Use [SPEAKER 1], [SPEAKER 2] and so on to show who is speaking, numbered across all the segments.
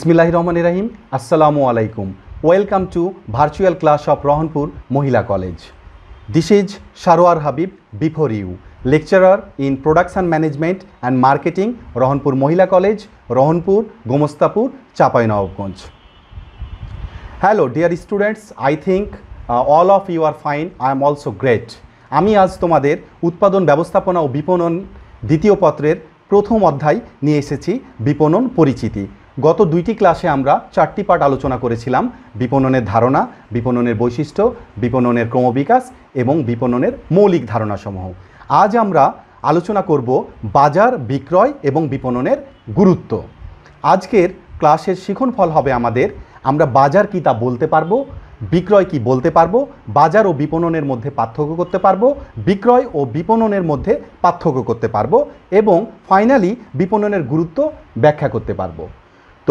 [SPEAKER 1] বিসমিল্লাহ রহমান রাহিম আসসালামু আলাইকুম welcome to virtual class of Rohanpur মহিলা college this is Sarwar Habib before you lecturer in production management and marketing Rohanpur মহিলা college Rohanpur Gomastapur Chapainawabganj hello dear students I think all of you are fine I am also great আমি আজ তোমাদের উৎপাদন ব্যবস্থাপনা ও বিপণন দ্বিতীয় পত্রের প্রথম অধ্যায় নিয়ে এসেছি বিপণন পরিচিতি গত দুইটি ক্লাসে আমরা চারটি পাঠ আলোচনা করেছিলাম বিপণনের ধারণা বিপণনের বৈশিষ্ট্য বিপণনের ক্রমবিকাশ এবং বিপণনের মৌলিক ধারণাসমূহ আজ আমরা আলোচনা করব বাজার বিক্রয় এবং বিপণনের গুরুত্ব আজকের ক্লাসের শিখন ফল হবে আমাদের আমরা বাজার কি তা বলতে পারবো বিক্রয় কি বলতে পারবো বাজার ও বিপণনের মধ্যে পার্থক্য করতে পারবো বিক্রয় ও বিপণনের মধ্যে পার্থক্য করতে পারবো এবং ফাইনালি বিপণনের গুরুত্ব ব্যাখ্যা করতে পারবো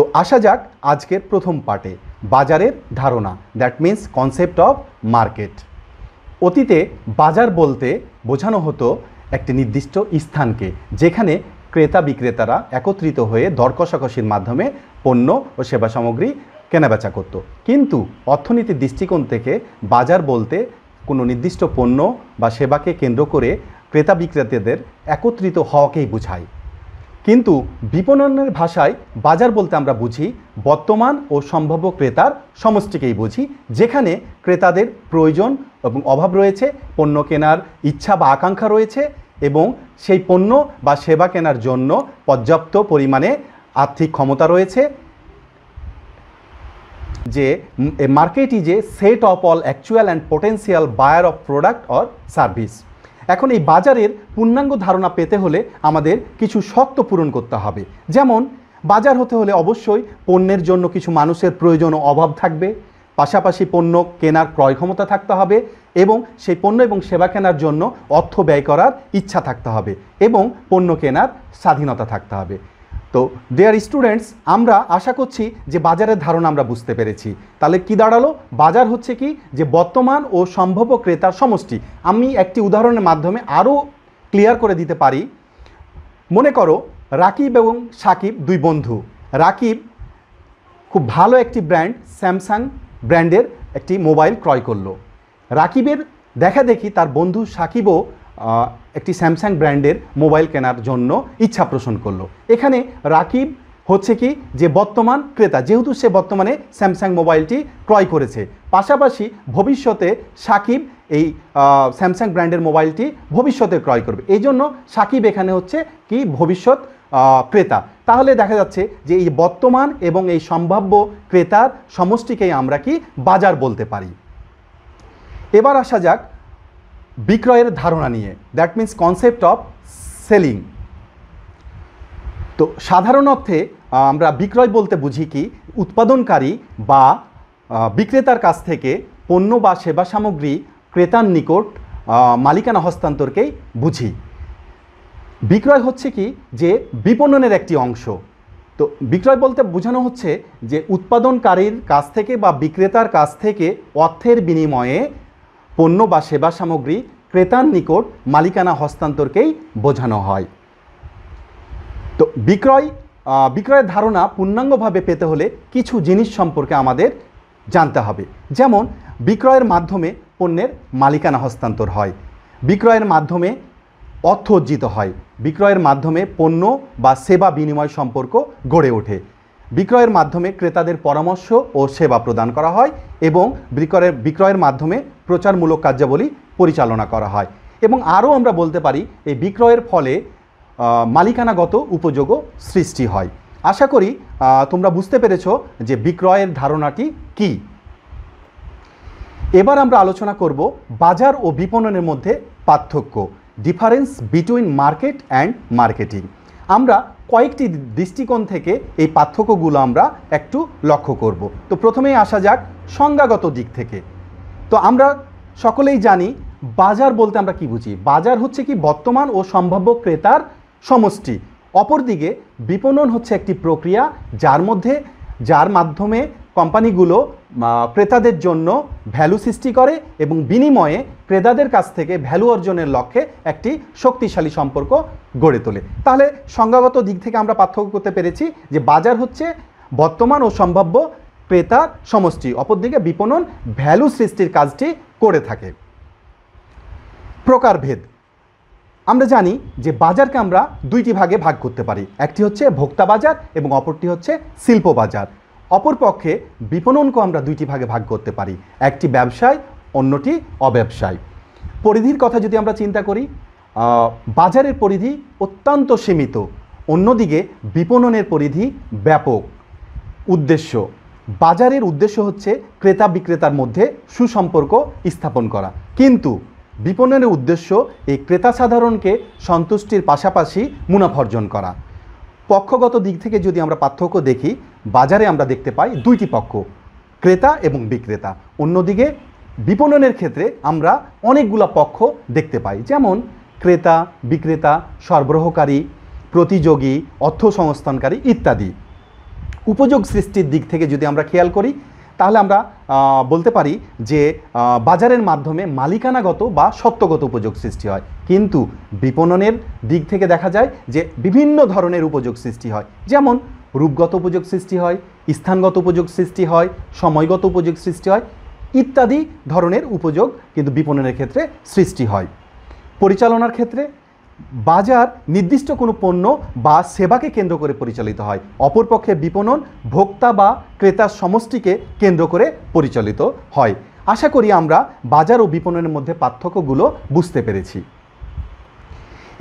[SPEAKER 1] তো আসা যাক আজকের প্রথম পার্টে বাজারের ধারণা that means concept of market অতীতে বাজার বলতে বোঝানো হতো একটি নির্দিষ্ট স্থানকে যেখানে ক্রেতা বিক্রেতারা একত্রিত হয়ে দরকষাকষির মাধ্যমে পণ্য ও সেবা সামগ্রী কেনাবেচা করত কিন্তু অর্থনীতির দৃষ্টিকোণ থেকে বাজার বলতে কোনো নির্দিষ্ট পণ্য বা সেবাকে কেন্দ্র করে ক্রেতা বিক্রেতাদের একত্রিত হওয়াকেই বোঝায় কিন্তু বিপণনের ভাষায় বাজার বলতে আমরা বুঝি বর্তমান ও সম্ভাব্য ক্রেতার সমষ্টিকেই বুঝি যেখানে ক্রেতাদের প্রয়োজন এবং অভাব রয়েছে পণ্য কেনার ইচ্ছা বা আকাঙ্ক্ষা রয়েছে এবং সেই পণ্য বা সেবা কেনার জন্য পর্যাপ্ত পরিমাণে আর্থিক ক্ষমতা রয়েছে যে মার্কেটই যে set of all actual and potential buyer of product or service এখন এই বাজারের পূর্ণাঙ্গ ধারণা পেতে হলে আমাদের কিছু শক্ত পূরণ করতে হবে যেমন বাজার হতে হলে অবশ্যই পণ্যের জন্য কিছু মানুষের প্রয়োজন অভাব থাকবে পাশাপাশি পণ্য কেনার ক্রয় ক্ষমতা থাকতে হবে এবং সেই পণ্য এবং সেবা কেনার জন্য অর্থ ব্যয় করার ইচ্ছা থাকতে হবে এবং পণ্য কেনার স্বাধীনতা থাকতে হবে তো দেয়ার স্টুডেন্টস আমরা আশা করছি যে বাজারের ধারণা আমরা বুঝতে পেরেছি তাহলে কি দাঁড়ালো বাজার হচ্ছে কি যে বর্তমান ও সম্ভব ক্রেতার সমষ্টি আমি একটি উদাহরণের মাধ্যমে আরও ক্লিয়ার করে দিতে পারি মনে করো রাকিব এবং সাকিব দুই বন্ধু রাকিব খুব ভালো একটি ব্র্যান্ড স্যামসাং ব্র্যান্ডের একটি মোবাইল ক্রয় করলো রাকিবের দেখা দেখি তার বন্ধু সাকিবও একটি স্যামসাং ব্র্যান্ডের মোবাইল কেনার জন্য ইচ্ছা পোষণ করলো এখানে রাকিব হচ্ছে কি যে বর্তমান ক্রেতা যেহেতু সে বর্তমানে স্যামসাং মোবাইলটি ক্রয় করেছে পাশাপাশি ভবিষ্যতে সাকিব এই স্যামসাং ব্র্যান্ডের মোবাইলটি ভবিষ্যতে ক্রয় করবে এই জন্য সাকিব এখানে হচ্ছে কি ভবিষ্যৎ ক্রেতা তাহলে দেখা যাচ্ছে যে এই বর্তমান এবং এই সম্ভাব্য ক্রেতার সমষ্টিকেই আমরা কি বাজার বলতে পারি এবার আসা যাক বিক্রয়ের ধারণা নিয়ে that means concept of selling তো সাধারণ অর্থে আমরা বিক্রয় বলতে বুঝি কি উৎপাদনকারী বা বিক্রেতার কাছ থেকে পণ্য বা সেবা সামগ্রী ক্রেতার নিকট মালিকানা হস্তান্তরকেই বুঝি বিক্রয় হচ্ছে কি যে বিপণনের একটি অংশ তো বিক্রয় বলতে বোঝানো হচ্ছে যে উৎপাদনকারীর কাছ থেকে বা বিক্রেতার কাছ থেকে অর্থের বিনিময়ে পণ্য বা সেবা সামগ্রী ক্রেতার নিকট মালিকানা হস্তান্তরকেই বোঝানো হয় তো বিক্রয় বিক্রয়ের ধারণা পূর্ণাঙ্গভাবে পেতে হলে কিছু জিনিস সম্পর্কে আমাদের জানতে হবে যেমন বিক্রয়ের মাধ্যমে পণ্যের মালিকানা হস্তান্তর হয় বিক্রয়ের মাধ্যমে অর্থ অর্জিত হয় বিক্রয়ের মাধ্যমে পণ্য বা সেবা বিনিময় সম্পর্ক গড়ে ওঠে বিক্রয়ের মাধ্যমে ক্রেতাদের পরামর্শ ও সেবা প্রদান করা হয় এবং বিক্রয়ের বিক্রয়ের মাধ্যমে প্রচারমূলক কার্যাবলী পরিচালনা করা হয় এবং আরও আমরা বলতে পারি এই বিক্রয়ের ফলে মালিকানাগত উপযোগও সৃষ্টি হয় আশা করি তোমরা বুঝতে পেরেছ যে বিক্রয়ের ধারণাটি কি এবার আমরা আলোচনা করব বাজার ও বিপণনের মধ্যে পার্থক্য difference between market and marketing আমরা কয়েকটি দৃষ্টিকোণ থেকে এই পার্থক্যগুলো আমরা একটু লক্ষ্য করব তো প্রথমেই আসা যাক সংজ্ঞাগত দিক থেকে তো আমরা সকলেই জানি বাজার বলতে আমরা কি বুঝি বাজার হচ্ছে কি বর্তমান ও সম্ভাব্য ক্রেতার সমষ্টি অপরদিকে বিপণন হচ্ছে একটি প্রক্রিয়া যার মধ্যে যার মাধ্যমে কোম্পানিগুলো ক্রেতাদের জন্য ভ্যালু সৃষ্টি করে এবং বিনিময়ে ক্রেতাদের কাছ থেকে ভ্যালু অর্জনের লক্ষ্যে একটি শক্তিশালী সম্পর্ক গড়ে তোলে তাহলে সংজ্ঞাগত দিক থেকে আমরা পার্থক্য করতে পেরেছি যে বাজার হচ্ছে বর্তমান ও সম্ভাব্য ক্রেতার সমষ্টি অপরদিকে বিপণন ভ্যালু সৃষ্টির কাজটি করে থাকে প্রকারভেদ আমরা জানি যে বাজারকে আমরা দুইটি ভাগে ভাগ করতে পারি একটি হচ্ছে ভোক্তা বাজার এবং অপরটি হচ্ছে শিল্প বাজার অপরপক্ষে বিপণনকে আমরা দুইটি ভাগে ভাগ করতে পারি একটি ব্যবসায় অন্যটি অব্যবসায় পরিধির কথা যদি আমরা চিন্তা করি বাজারের পরিধি অত্যন্ত সীমিত অন্যদিকে বিপণনের পরিধি ব্যাপক উদ্দেশ্য বাজারের উদ্দেশ্য হচ্ছে ক্রেতা বিক্রেতার মধ্যে সুসম্পর্ক স্থাপন করা কিন্তু বিপণনের উদ্দেশ্য এই ক্রেতা সাধারণকে সন্তুষ্টির পাশাপাশি অর্জন করা পক্ষগত দিক থেকে যদি আমরা পার্থক্য দেখি বাজারে আমরা দেখতে পাই দুইটি পক্ষ ক্রেতা এবং বিক্রেতা অন্যদিকে বিপণনের ক্ষেত্রে আমরা অনেকগুলো পক্ষ দেখতে পাই যেমন ক্রেতা বিক্রেতা সরবরাহকারী প্রতিযোগী অর্থ সংস্থানকারী ইত্যাদি উপযোগ সৃষ্টির দিক থেকে যদি আমরা খেয়াল করি তাহলে আমরা বলতে পারি যে বাজারের মাধ্যমে মালিকানাগত বা সত্যগত উপযোগ সৃষ্টি হয় কিন্তু বিপণনের দিক থেকে দেখা যায় যে বিভিন্ন ধরনের উপযোগ সৃষ্টি হয় যেমন রূপগত উপযোগ সৃষ্টি হয় স্থানগত উপযোগ সৃষ্টি হয় সময়গত উপযোগ সৃষ্টি হয় ইত্যাদি ধরনের উপযোগ কিন্তু বিপণনের ক্ষেত্রে সৃষ্টি হয় পরিচালনার ক্ষেত্রে বাজার নির্দিষ্ট কোনো পণ্য বা সেবাকে কেন্দ্র করে পরিচালিত হয় অপরপক্ষে বিপণন ভোক্তা বা ক্রেতার সমষ্টিকে কেন্দ্র করে পরিচালিত হয় আশা করি আমরা বাজার ও বিপণনের মধ্যে পার্থক্যগুলো বুঝতে পেরেছি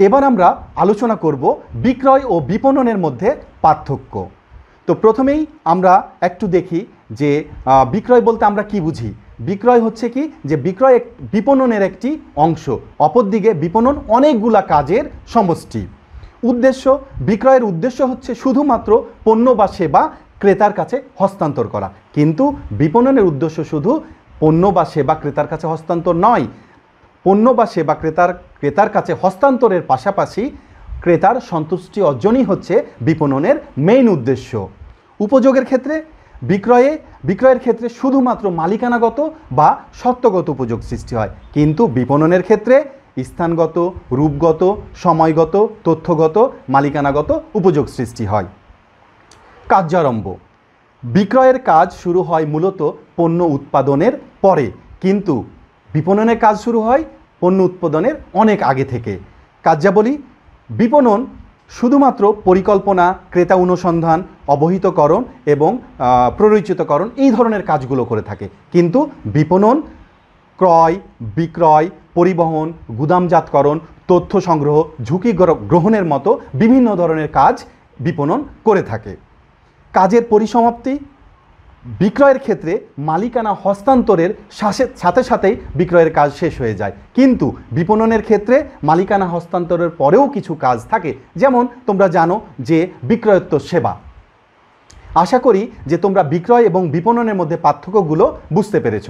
[SPEAKER 1] এবার আমরা আলোচনা করব বিক্রয় ও বিপণনের মধ্যে পার্থক্য তো প্রথমেই আমরা একটু দেখি যে বিক্রয় বলতে আমরা কি বুঝি বিক্রয় হচ্ছে কি যে বিক্রয় বিপণনের একটি অংশ অপরদিকে বিপণন অনেকগুলা কাজের সমষ্টি উদ্দেশ্য বিক্রয়ের উদ্দেশ্য হচ্ছে শুধুমাত্র পণ্য বা সেবা ক্রেতার কাছে হস্তান্তর করা কিন্তু বিপণনের উদ্দেশ্য শুধু পণ্য বা সেবা ক্রেতার কাছে হস্তান্তর নয় পণ্য বা সেবা ক্রেতার ক্রেতার কাছে হস্তান্তরের পাশাপাশি ক্রেতার সন্তুষ্টি অর্জনই হচ্ছে বিপণনের মেইন উদ্দেশ্য উপযোগের ক্ষেত্রে বিক্রয়ে বিক্রয়ের ক্ষেত্রে শুধুমাত্র মালিকানাগত বা সত্ত্বগত উপযোগ সৃষ্টি হয় কিন্তু বিপণনের ক্ষেত্রে স্থানগত রূপগত সময়গত তথ্যগত মালিকানাগত উপযোগ সৃষ্টি হয় কার্যারম্ভ বিক্রয়ের কাজ শুরু হয় মূলত পণ্য উৎপাদনের পরে কিন্তু বিপণনের কাজ শুরু হয় পণ্য উৎপাদনের অনেক আগে থেকে কার্যাবলী বিপণন শুধুমাত্র পরিকল্পনা ক্রেতা অনুসন্ধান অবহিতকরণ এবং প্ররোচিতকরণ এই ধরনের কাজগুলো করে থাকে কিন্তু বিপণন ক্রয় বিক্রয় পরিবহন গুদামজাতকরণ তথ্য সংগ্রহ ঝুঁকি গ্রহণের মতো বিভিন্ন ধরনের কাজ বিপণন করে থাকে কাজের পরিসমাপ্তি বিক্রয়ের ক্ষেত্রে মালিকানা হস্তান্তরের সাথে সাথেই বিক্রয়ের কাজ শেষ হয়ে যায় কিন্তু বিপণনের ক্ষেত্রে মালিকানা হস্তান্তরের পরেও কিছু কাজ থাকে যেমন তোমরা জানো যে বিক্রয়ত্ব সেবা আশা করি যে তোমরা বিক্রয় এবং বিপণনের মধ্যে পার্থক্যগুলো বুঝতে পেরেছ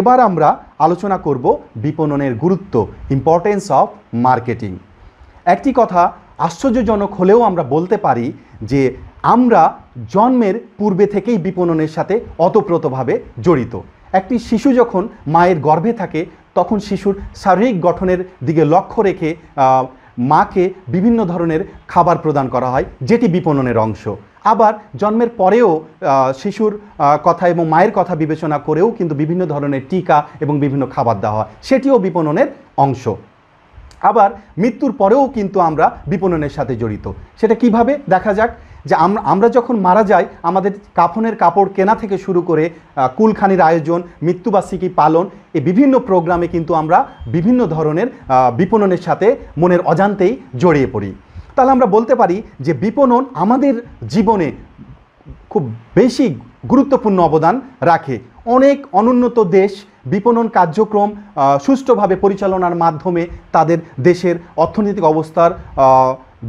[SPEAKER 1] এবার আমরা আলোচনা করব বিপণনের গুরুত্ব ইম্পর্টেন্স অফ মার্কেটিং একটি কথা আশ্চর্যজনক হলেও আমরা বলতে পারি যে আমরা জন্মের পূর্বে থেকেই বিপণনের সাথে অতপ্রতভাবে জড়িত একটি শিশু যখন মায়ের গর্ভে থাকে তখন শিশুর শারীরিক গঠনের দিকে লক্ষ্য রেখে মাকে বিভিন্ন ধরনের খাবার প্রদান করা হয় যেটি বিপণনের অংশ আবার জন্মের পরেও শিশুর কথা এবং মায়ের কথা বিবেচনা করেও কিন্তু বিভিন্ন ধরনের টিকা এবং বিভিন্ন খাবার দেওয়া হয় সেটিও বিপণনের অংশ আবার মৃত্যুর পরেও কিন্তু আমরা বিপণনের সাথে জড়িত সেটা কিভাবে দেখা যাক যে আমরা আমরা যখন মারা যাই আমাদের কাফনের কাপড় কেনা থেকে শুরু করে কুলখানির আয়োজন মৃত্যুবার্ষিকী পালন এই বিভিন্ন প্রোগ্রামে কিন্তু আমরা বিভিন্ন ধরনের বিপণনের সাথে মনের অজান্তেই জড়িয়ে পড়ি তাহলে আমরা বলতে পারি যে বিপণন আমাদের জীবনে খুব বেশি গুরুত্বপূর্ণ অবদান রাখে অনেক অনুন্নত দেশ বিপণন কার্যক্রম সুষ্ঠুভাবে পরিচালনার মাধ্যমে তাদের দেশের অর্থনৈতিক অবস্থার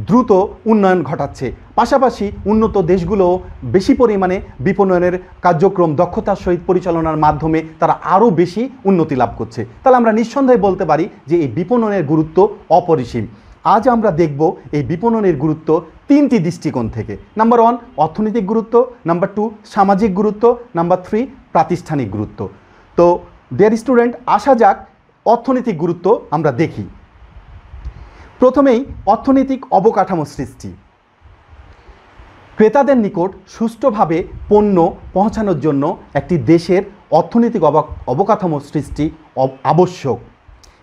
[SPEAKER 1] দ্রুত উন্নয়ন ঘটাচ্ছে পাশাপাশি উন্নত দেশগুলো বেশি পরিমাণে বিপণনের কার্যক্রম দক্ষতার সহিত পরিচালনার মাধ্যমে তারা আরও বেশি উন্নতি লাভ করছে তাহলে আমরা নিঃসন্দেহে বলতে পারি যে এই বিপণনের গুরুত্ব অপরিসীম আজ আমরা দেখব এই বিপণনের গুরুত্ব তিনটি দৃষ্টিকোণ থেকে নাম্বার ওয়ান অর্থনৈতিক গুরুত্ব নাম্বার টু সামাজিক গুরুত্ব নাম্বার থ্রি প্রাতিষ্ঠানিক গুরুত্ব তো দেয়ার স্টুডেন্ট আসা যাক অর্থনৈতিক গুরুত্ব আমরা দেখি প্রথমেই অর্থনৈতিক অবকাঠামো সৃষ্টি ক্রেতাদের নিকট সুষ্ঠুভাবে পণ্য পৌঁছানোর জন্য একটি দেশের অর্থনৈতিক অবকাঠামো সৃষ্টি আবশ্যক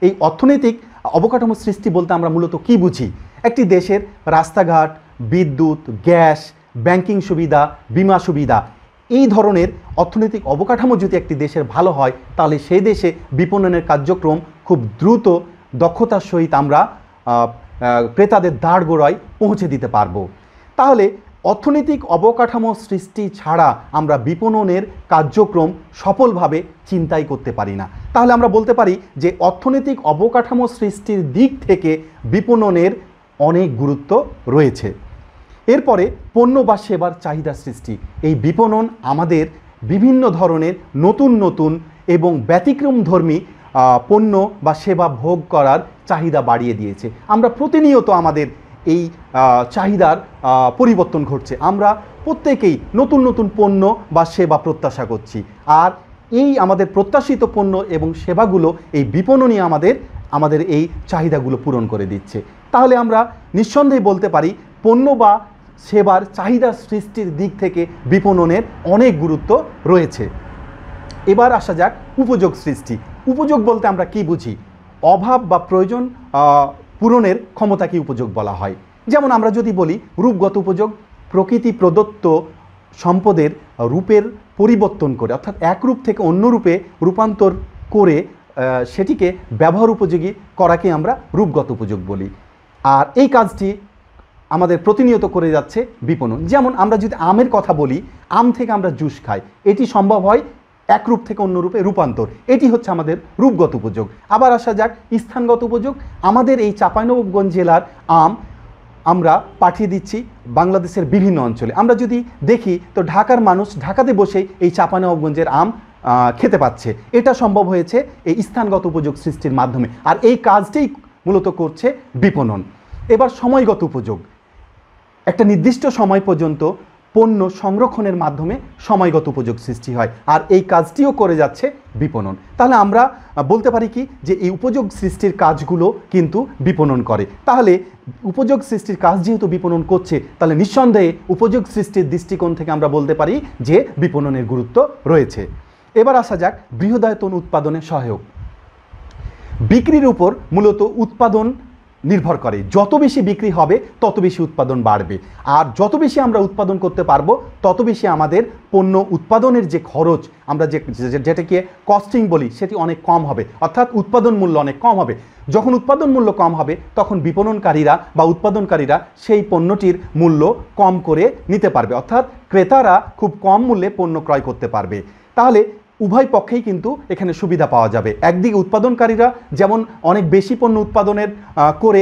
[SPEAKER 1] এই অর্থনৈতিক অবকাঠামো সৃষ্টি বলতে আমরা মূলত কি বুঝি একটি দেশের রাস্তাঘাট বিদ্যুৎ গ্যাস ব্যাংকিং সুবিধা বিমা সুবিধা এই ধরনের অর্থনৈতিক অবকাঠামো যদি একটি দেশের ভালো হয় তাহলে সেই দেশে বিপণনের কার্যক্রম খুব দ্রুত দক্ষতার সহিত আমরা ক্রেতাদের দাঁড় গোড়ায় পৌঁছে দিতে পারব তাহলে অর্থনৈতিক অবকাঠামো সৃষ্টি ছাড়া আমরা বিপণনের কার্যক্রম সফলভাবে চিন্তাই করতে পারি না তাহলে আমরা বলতে পারি যে অর্থনৈতিক অবকাঠামো সৃষ্টির দিক থেকে বিপণনের অনেক গুরুত্ব রয়েছে এরপরে পণ্য বা সেবার চাহিদা সৃষ্টি এই বিপণন আমাদের বিভিন্ন ধরনের নতুন নতুন এবং ব্যতিক্রমধর্মী পণ্য বা সেবা ভোগ করার চাহিদা বাড়িয়ে দিয়েছে আমরা প্রতিনিয়ত আমাদের এই চাহিদার পরিবর্তন ঘটছে আমরা প্রত্যেকেই নতুন নতুন পণ্য বা সেবা প্রত্যাশা করছি আর এই আমাদের প্রত্যাশিত পণ্য এবং সেবাগুলো এই বিপণনী আমাদের আমাদের এই চাহিদাগুলো পূরণ করে দিচ্ছে তাহলে আমরা নিঃসন্দেহে বলতে পারি পণ্য বা সেবার চাহিদা সৃষ্টির দিক থেকে বিপণনের অনেক গুরুত্ব রয়েছে এবার আসা যাক উপযোগ সৃষ্টি উপযোগ বলতে আমরা কি বুঝি অভাব বা প্রয়োজন পূরণের ক্ষমতাকে উপযোগ বলা হয় যেমন আমরা যদি বলি রূপগত উপযোগ প্রকৃতি প্রদত্ত সম্পদের রূপের পরিবর্তন করে অর্থাৎ এক রূপ থেকে অন্য রূপে রূপান্তর করে সেটিকে ব্যবহার উপযোগী করাকে আমরা রূপগত উপযোগ বলি আর এই কাজটি আমাদের প্রতিনিয়ত করে যাচ্ছে বিপণন যেমন আমরা যদি আমের কথা বলি আম থেকে আমরা জুস খাই এটি সম্ভব হয় এক রূপ থেকে অন্য রূপে রূপান্তর এটি হচ্ছে আমাদের রূপগত উপযোগ আবার আসা যাক স্থানগত উপযোগ আমাদের এই চাঁপাইনবাবগঞ্জ জেলার আম আমরা পাঠিয়ে দিচ্ছি বাংলাদেশের বিভিন্ন অঞ্চলে আমরা যদি দেখি তো ঢাকার মানুষ ঢাকাতে বসে এই চাঁপানবাবগঞ্জের আম খেতে পাচ্ছে এটা সম্ভব হয়েছে এই স্থানগত উপযোগ সৃষ্টির মাধ্যমে আর এই কাজটাই মূলত করছে বিপণন এবার সময়গত উপযোগ একটা নির্দিষ্ট সময় পর্যন্ত পণ্য সংরক্ষণের মাধ্যমে সময়গত উপযোগ সৃষ্টি হয় আর এই কাজটিও করে যাচ্ছে বিপণন তাহলে আমরা বলতে পারি কি যে এই উপযোগ সৃষ্টির কাজগুলো কিন্তু বিপণন করে তাহলে উপযোগ সৃষ্টির কাজ যেহেতু বিপণন করছে তাহলে নিঃসন্দেহে উপযোগ সৃষ্টির দৃষ্টিকোণ থেকে আমরা বলতে পারি যে বিপণনের গুরুত্ব রয়েছে এবার আসা যাক বৃহদায়তন উৎপাদনে সহায়ক বিক্রির উপর মূলত উৎপাদন নির্ভর করে যত বেশি বিক্রি হবে তত বেশি উৎপাদন বাড়বে আর যত বেশি আমরা উৎপাদন করতে পারবো তত বেশি আমাদের পণ্য উৎপাদনের যে খরচ আমরা যে যেটাকে কস্টিং বলি সেটি অনেক কম হবে অর্থাৎ উৎপাদন মূল্য অনেক কম হবে যখন উৎপাদন মূল্য কম হবে তখন বিপণনকারীরা বা উৎপাদনকারীরা সেই পণ্যটির মূল্য কম করে নিতে পারবে অর্থাৎ ক্রেতারা খুব কম মূল্যে পণ্য ক্রয় করতে পারবে তাহলে উভয় পক্ষেই কিন্তু এখানে সুবিধা পাওয়া যাবে একদিকে উৎপাদনকারীরা যেমন অনেক বেশি পণ্য উৎপাদনের করে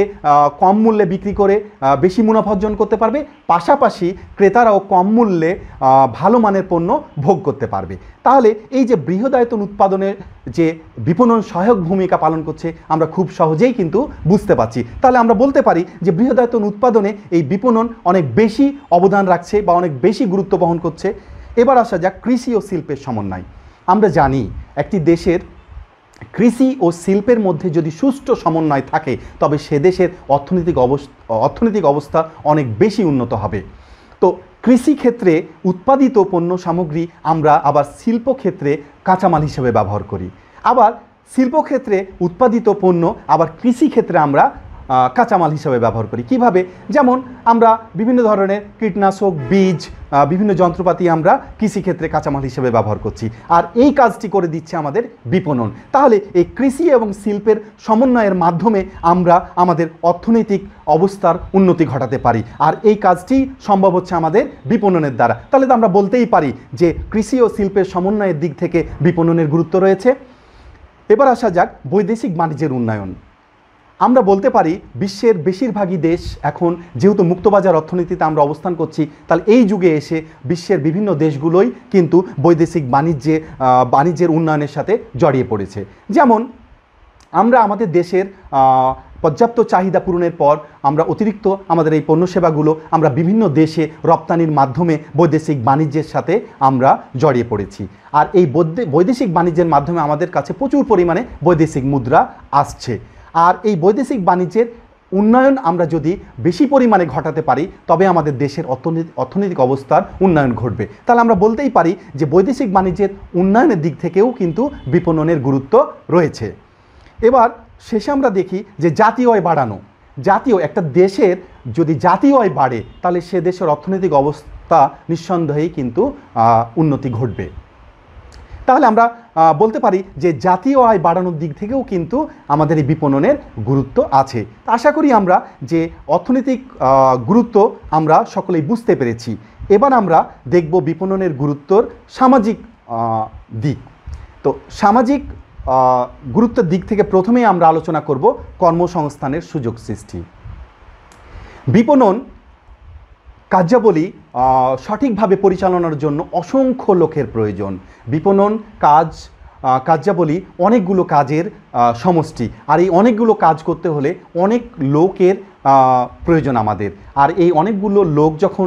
[SPEAKER 1] কম মূল্যে বিক্রি করে বেশি মুনাফা অর্জন করতে পারবে পাশাপাশি ক্রেতারাও কম মূল্যে ভালো মানের পণ্য ভোগ করতে পারবে তাহলে এই যে বৃহদায়তন উৎপাদনের যে বিপণন সহায়ক ভূমিকা পালন করছে আমরা খুব সহজেই কিন্তু বুঝতে পারছি তাহলে আমরা বলতে পারি যে বৃহদায়তন উৎপাদনে এই বিপণন অনেক বেশি অবদান রাখছে বা অনেক বেশি গুরুত্ব বহন করছে এবার আসা যাক কৃষি ও শিল্পের সমন্বয় আমরা জানি একটি দেশের কৃষি ও শিল্পের মধ্যে যদি সুষ্ঠু সমন্বয় থাকে তবে সে দেশের অর্থনৈতিক অবস্থা অর্থনৈতিক অবস্থা অনেক বেশি উন্নত হবে তো কৃষিক্ষেত্রে উৎপাদিত পণ্য সামগ্রী আমরা আবার শিল্পক্ষেত্রে কাঁচামাল হিসেবে ব্যবহার করি আবার শিল্পক্ষেত্রে উৎপাদিত পণ্য আবার কৃষিক্ষেত্রে আমরা কাঁচামাল হিসেবে ব্যবহার করি কিভাবে যেমন আমরা বিভিন্ন ধরনের কীটনাশক বীজ বিভিন্ন যন্ত্রপাতি আমরা কৃষিক্ষেত্রে কাঁচামাল হিসেবে ব্যবহার করছি আর এই কাজটি করে দিচ্ছে আমাদের বিপণন তাহলে এই কৃষি এবং শিল্পের সমন্বয়ের মাধ্যমে আমরা আমাদের অর্থনৈতিক অবস্থার উন্নতি ঘটাতে পারি আর এই কাজটি সম্ভব হচ্ছে আমাদের বিপণনের দ্বারা তাহলে তো আমরা বলতেই পারি যে কৃষি ও শিল্পের সমন্বয়ের দিক থেকে বিপণনের গুরুত্ব রয়েছে এবার আসা যাক বৈদেশিক বাণিজ্যের উন্নয়ন আমরা বলতে পারি বিশ্বের বেশিরভাগই দেশ এখন যেহেতু মুক্তবাজার অর্থনীতিতে আমরা অবস্থান করছি তাহলে এই যুগে এসে বিশ্বের বিভিন্ন দেশগুলোই কিন্তু বৈদেশিক বাণিজ্যে বাণিজ্যের উন্নয়নের সাথে জড়িয়ে পড়েছে যেমন আমরা আমাদের দেশের পর্যাপ্ত চাহিদা পূরণের পর আমরা অতিরিক্ত আমাদের এই পণ্য সেবাগুলো আমরা বিভিন্ন দেশে রপ্তানির মাধ্যমে বৈদেশিক বাণিজ্যের সাথে আমরা জড়িয়ে পড়েছি আর এই বৈদেশিক বাণিজ্যের মাধ্যমে আমাদের কাছে প্রচুর পরিমাণে বৈদেশিক মুদ্রা আসছে আর এই বৈদেশিক বাণিজ্যের উন্নয়ন আমরা যদি বেশি পরিমাণে ঘটাতে পারি তবে আমাদের দেশের অর্থনীতি অর্থনৈতিক অবস্থার উন্নয়ন ঘটবে তাহলে আমরা বলতেই পারি যে বৈদেশিক বাণিজ্যের উন্নয়নের দিক থেকেও কিন্তু বিপণনের গুরুত্ব রয়েছে এবার শেষে আমরা দেখি যে জাতীয় আয় বাড়ানো জাতীয় একটা দেশের যদি জাতীয় আয় বাড়ে তাহলে সে দেশের অর্থনৈতিক অবস্থা নিঃসন্দেহেই কিন্তু উন্নতি ঘটবে তাহলে আমরা বলতে পারি যে জাতীয় আয় বাড়ানোর দিক থেকেও কিন্তু আমাদের এই বিপণনের গুরুত্ব আছে আশা করি আমরা যে অর্থনৈতিক গুরুত্ব আমরা সকলেই বুঝতে পেরেছি এবার আমরা দেখব বিপণনের গুরুত্বর সামাজিক দিক তো সামাজিক গুরুত্বের দিক থেকে প্রথমেই আমরা আলোচনা করব কর্মসংস্থানের সুযোগ সৃষ্টি বিপণন কার্যাবলী সঠিকভাবে পরিচালনার জন্য অসংখ্য লোকের প্রয়োজন বিপণন কাজ কার্যাবলী অনেকগুলো কাজের সমষ্টি আর এই অনেকগুলো কাজ করতে হলে অনেক লোকের প্রয়োজন আমাদের আর এই অনেকগুলো লোক যখন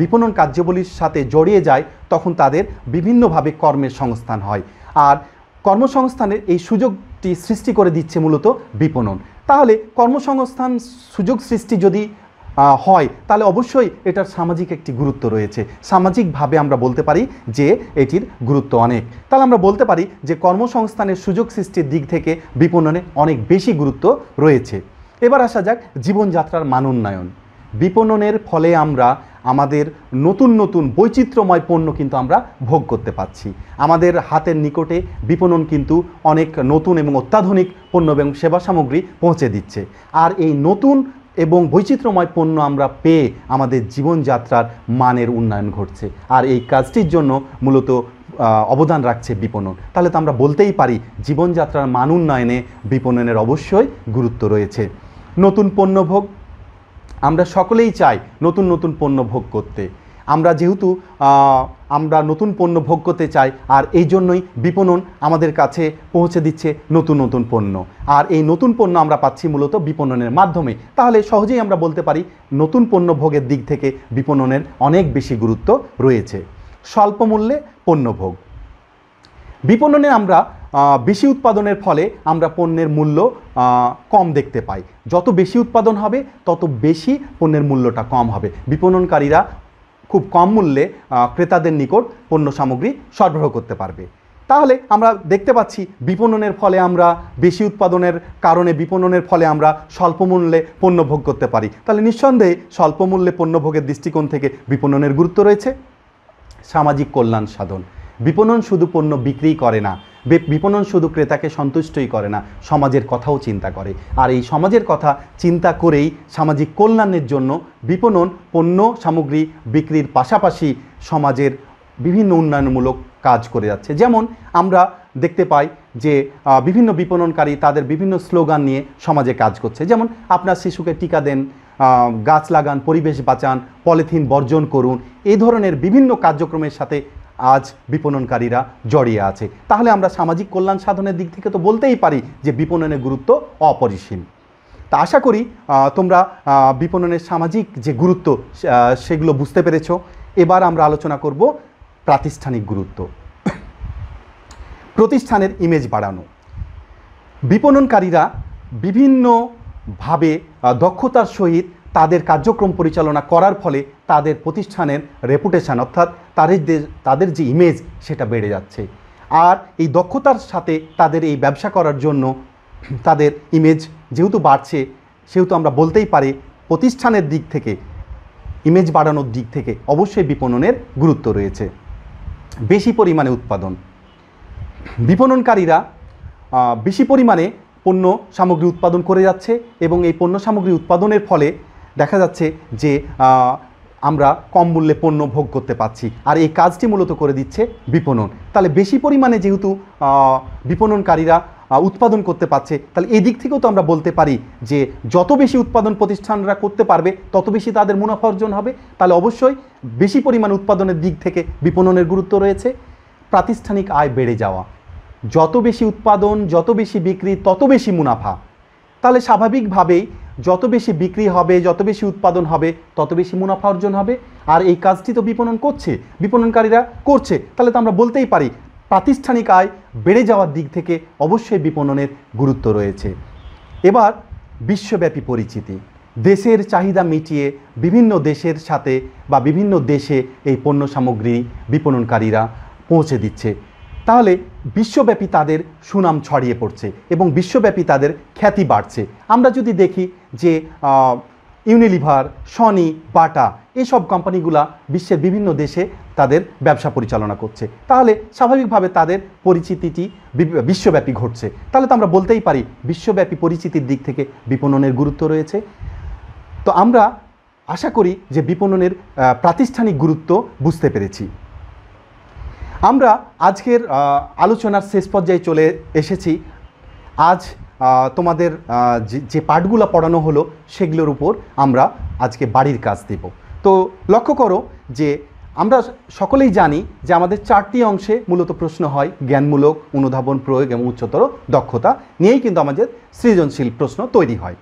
[SPEAKER 1] বিপণন কার্যাবলীর সাথে জড়িয়ে যায় তখন তাদের বিভিন্নভাবে কর্মের সংস্থান হয় আর কর্মসংস্থানের এই সুযোগটি সৃষ্টি করে দিচ্ছে মূলত বিপণন তাহলে কর্মসংস্থান সুযোগ সৃষ্টি যদি হয় তাহলে অবশ্যই এটার সামাজিক একটি গুরুত্ব রয়েছে সামাজিকভাবে আমরা বলতে পারি যে এটির গুরুত্ব অনেক তাহলে আমরা বলতে পারি যে কর্মসংস্থানের সুযোগ সৃষ্টির দিক থেকে বিপণনে অনেক বেশি গুরুত্ব রয়েছে এবার আসা যাক জীবনযাত্রার মান উন্নয়ন বিপণনের ফলে আমরা আমাদের নতুন নতুন বৈচিত্র্যময় পণ্য কিন্তু আমরা ভোগ করতে পাচ্ছি আমাদের হাতের নিকটে বিপণন কিন্তু অনেক নতুন এবং অত্যাধুনিক পণ্য এবং সেবা সামগ্রী পৌঁছে দিচ্ছে আর এই নতুন এবং বৈচিত্র্যময় পণ্য আমরা পেয়ে আমাদের জীবনযাত্রার মানের উন্নয়ন ঘটছে আর এই কাজটির জন্য মূলত অবদান রাখছে বিপণন তাহলে তো আমরা বলতেই পারি জীবনযাত্রার মান উন্নয়নে বিপণনের অবশ্যই গুরুত্ব রয়েছে নতুন পণ্য ভোগ আমরা সকলেই চাই নতুন নতুন পণ্য ভোগ করতে আমরা যেহেতু আমরা নতুন পণ্য ভোগ করতে চাই আর এই জন্যই বিপণন আমাদের কাছে পৌঁছে দিচ্ছে নতুন নতুন পণ্য আর এই নতুন পণ্য আমরা পাচ্ছি মূলত বিপণনের মাধ্যমে তাহলে সহজেই আমরা বলতে পারি নতুন পণ্য ভোগের দিক থেকে বিপণনের অনেক বেশি গুরুত্ব রয়েছে স্বল্প মূল্যে পণ্যভোগ বিপণনে আমরা বেশি উৎপাদনের ফলে আমরা পণ্যের মূল্য কম দেখতে পাই যত বেশি উৎপাদন হবে তত বেশি পণ্যের মূল্যটা কম হবে বিপণনকারীরা খুব কম মূল্যে ক্রেতাদের নিকট পণ্য সামগ্রী সরবরাহ করতে পারবে তাহলে আমরা দেখতে পাচ্ছি বিপণনের ফলে আমরা বেশি উৎপাদনের কারণে বিপণনের ফলে আমরা স্বল্প মূল্যে পণ্য ভোগ করতে পারি তাহলে নিঃসন্দেহে স্বল্প মূল্যে পণ্য ভোগের দৃষ্টিকোণ থেকে বিপণনের গুরুত্ব রয়েছে সামাজিক কল্যাণ সাধন বিপণন শুধু পণ্য বিক্রি করে না বিপণন শুধু ক্রেতাকে সন্তুষ্টই করে না সমাজের কথাও চিন্তা করে আর এই সমাজের কথা চিন্তা করেই সামাজিক কল্যাণের জন্য বিপণন পণ্য সামগ্রী বিক্রির পাশাপাশি সমাজের বিভিন্ন উন্নয়নমূলক কাজ করে যাচ্ছে যেমন আমরা দেখতে পাই যে বিভিন্ন বিপণনকারী তাদের বিভিন্ন স্লোগান নিয়ে সমাজে কাজ করছে যেমন আপনার শিশুকে টিকা দেন গাছ লাগান পরিবেশ বাঁচান পলিথিন বর্জন করুন এই ধরনের বিভিন্ন কার্যক্রমের সাথে আজ বিপণনকারীরা জড়িয়ে আছে তাহলে আমরা সামাজিক কল্যাণ সাধনের দিক থেকে তো বলতেই পারি যে বিপণনের গুরুত্ব অপরিসীম তা আশা করি তোমরা বিপণনের সামাজিক যে গুরুত্ব সেগুলো বুঝতে পেরেছ এবার আমরা আলোচনা করব প্রাতিষ্ঠানিক গুরুত্ব প্রতিষ্ঠানের ইমেজ বাড়ানো বিপণনকারীরা বিভিন্নভাবে দক্ষতার সহিত তাদের কার্যক্রম পরিচালনা করার ফলে তাদের প্রতিষ্ঠানের রেপুটেশন অর্থাৎ তাদের তাদের যে ইমেজ সেটা বেড়ে যাচ্ছে আর এই দক্ষতার সাথে তাদের এই ব্যবসা করার জন্য তাদের ইমেজ যেহেতু বাড়ছে সেহেতু আমরা বলতেই পারি প্রতিষ্ঠানের দিক থেকে ইমেজ বাড়ানোর দিক থেকে অবশ্যই বিপণনের গুরুত্ব রয়েছে বেশি পরিমাণে উৎপাদন বিপণনকারীরা বেশি পরিমাণে পণ্য সামগ্রী উৎপাদন করে যাচ্ছে এবং এই পণ্য সামগ্রী উৎপাদনের ফলে দেখা যাচ্ছে যে আমরা কম মূল্যে পণ্য ভোগ করতে পাচ্ছি আর এই কাজটি মূলত করে দিচ্ছে বিপণন তাহলে বেশি পরিমাণে যেহেতু বিপণনকারীরা উৎপাদন করতে পারছে তাহলে এদিক থেকেও তো আমরা বলতে পারি যে যত বেশি উৎপাদন প্রতিষ্ঠানরা করতে পারবে তত বেশি তাদের মুনাফা অর্জন হবে তাহলে অবশ্যই বেশি পরিমাণ উৎপাদনের দিক থেকে বিপণনের গুরুত্ব রয়েছে প্রাতিষ্ঠানিক আয় বেড়ে যাওয়া যত বেশি উৎপাদন যত বেশি বিক্রি তত বেশি মুনাফা তাহলে স্বাভাবিকভাবেই যত বেশি বিক্রি হবে যত বেশি উৎপাদন হবে তত বেশি মুনাফা অর্জন হবে আর এই কাজটি তো বিপণন করছে বিপণনকারীরা করছে তাহলে তো আমরা বলতেই পারি প্রাতিষ্ঠানিক আয় বেড়ে যাওয়ার দিক থেকে অবশ্যই বিপণনের গুরুত্ব রয়েছে এবার বিশ্বব্যাপী পরিচিতি দেশের চাহিদা মিটিয়ে বিভিন্ন দেশের সাথে বা বিভিন্ন দেশে এই পণ্য সামগ্রী বিপণনকারীরা পৌঁছে দিচ্ছে তাহলে বিশ্বব্যাপী তাদের সুনাম ছড়িয়ে পড়ছে এবং বিশ্বব্যাপী তাদের খ্যাতি বাড়ছে আমরা যদি দেখি যে ইউনিলিভার সনি বাটা এইসব কোম্পানিগুলা বিশ্বের বিভিন্ন দেশে তাদের ব্যবসা পরিচালনা করছে তাহলে স্বাভাবিকভাবে তাদের পরিচিতিটি বিশ্বব্যাপী ঘটছে তাহলে তো আমরা বলতেই পারি বিশ্বব্যাপী পরিচিতির দিক থেকে বিপণনের গুরুত্ব রয়েছে তো আমরা আশা করি যে বিপণনের প্রাতিষ্ঠানিক গুরুত্ব বুঝতে পেরেছি আমরা আজকের আলোচনার শেষ পর্যায়ে চলে এসেছি আজ তোমাদের যে পাঠগুলো পড়ানো হলো সেগুলোর উপর আমরা আজকে বাড়ির কাজ দেব তো লক্ষ্য করো যে আমরা সকলেই জানি যে আমাদের চারটি অংশে মূলত প্রশ্ন হয় জ্ঞানমূলক অনুধাবন প্রয়োগ এবং উচ্চতর দক্ষতা নিয়েই কিন্তু আমাদের সৃজনশীল প্রশ্ন তৈরি হয়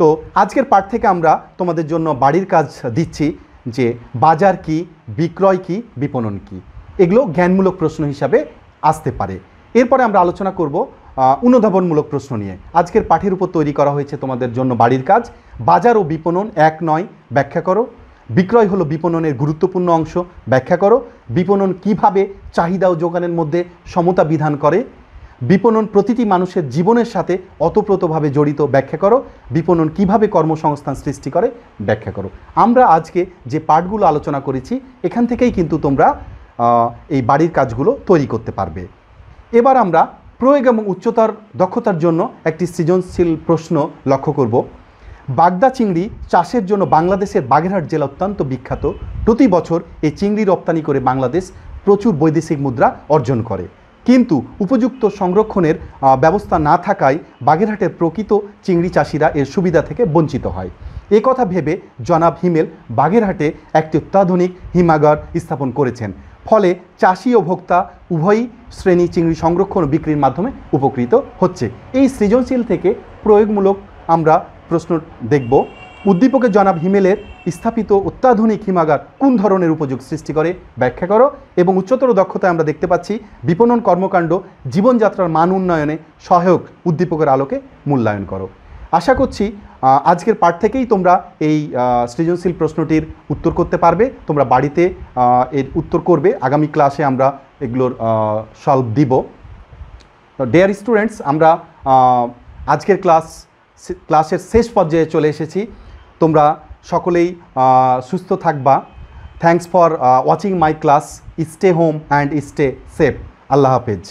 [SPEAKER 1] তো আজকের পাঠ থেকে আমরা তোমাদের জন্য বাড়ির কাজ দিচ্ছি যে বাজার কি বিক্রয় কি বিপণন কী এগুলো জ্ঞানমূলক প্রশ্ন হিসাবে আসতে পারে এরপরে আমরা আলোচনা করব অনুধাবনমূলক প্রশ্ন নিয়ে আজকের পাঠের উপর তৈরি করা হয়েছে তোমাদের জন্য বাড়ির কাজ বাজার ও বিপণন এক নয় ব্যাখ্যা করো বিক্রয় হলো বিপণনের গুরুত্বপূর্ণ অংশ ব্যাখ্যা করো বিপণন কিভাবে চাহিদা ও যোগানের মধ্যে সমতা বিধান করে বিপণন প্রতিটি মানুষের জীবনের সাথে অতপ্রতভাবে জড়িত ব্যাখ্যা করো বিপণন কিভাবে কর্মসংস্থান সৃষ্টি করে ব্যাখ্যা করো আমরা আজকে যে পাঠগুলো আলোচনা করেছি এখান থেকেই কিন্তু তোমরা এই বাড়ির কাজগুলো তৈরি করতে পারবে এবার আমরা প্রয়োগ এবং উচ্চতার দক্ষতার জন্য একটি সৃজনশীল প্রশ্ন লক্ষ্য করব বাগদা চিংড়ি চাষের জন্য বাংলাদেশের বাগেরহাট জেলা অত্যন্ত বিখ্যাত প্রতি বছর এই চিংড়ি রপ্তানি করে বাংলাদেশ প্রচুর বৈদেশিক মুদ্রা অর্জন করে কিন্তু উপযুক্ত সংরক্ষণের ব্যবস্থা না থাকায় বাগেরহাটের প্রকৃত চিংড়ি চাষিরা এর সুবিধা থেকে বঞ্চিত হয় একথা ভেবে জনাব হিমেল বাগেরহাটে একটি অত্যাধুনিক হিমাগার স্থাপন করেছেন ফলে চাষি ও ভোক্তা উভয়ই শ্রেণী চিংড়ি সংরক্ষণ ও বিক্রির মাধ্যমে উপকৃত হচ্ছে এই সৃজনশীল থেকে প্রয়োগমূলক আমরা প্রশ্ন দেখব উদ্দীপকের জনাব হিমেলের স্থাপিত অত্যাধুনিক হিমাগার কোন ধরনের উপযোগ সৃষ্টি করে ব্যাখ্যা করো এবং উচ্চতর দক্ষতায় আমরা দেখতে পাচ্ছি বিপণন কর্মকাণ্ড জীবনযাত্রার মান উন্নয়নে সহায়ক উদ্দীপকের আলোকে মূল্যায়ন করো আশা করছি আজকের পাঠ থেকেই তোমরা এই সৃজনশীল প্রশ্নটির উত্তর করতে পারবে তোমরা বাড়িতে এর উত্তর করবে আগামী ক্লাসে আমরা এগুলোর সলভ দিব ডেয়ার স্টুডেন্টস আমরা আজকের ক্লাস ক্লাসের শেষ পর্যায়ে চলে এসেছি তোমরা সকলেই সুস্থ থাকবা thanks for watching my class stay home and stay safe আল্লাহ হাফেজ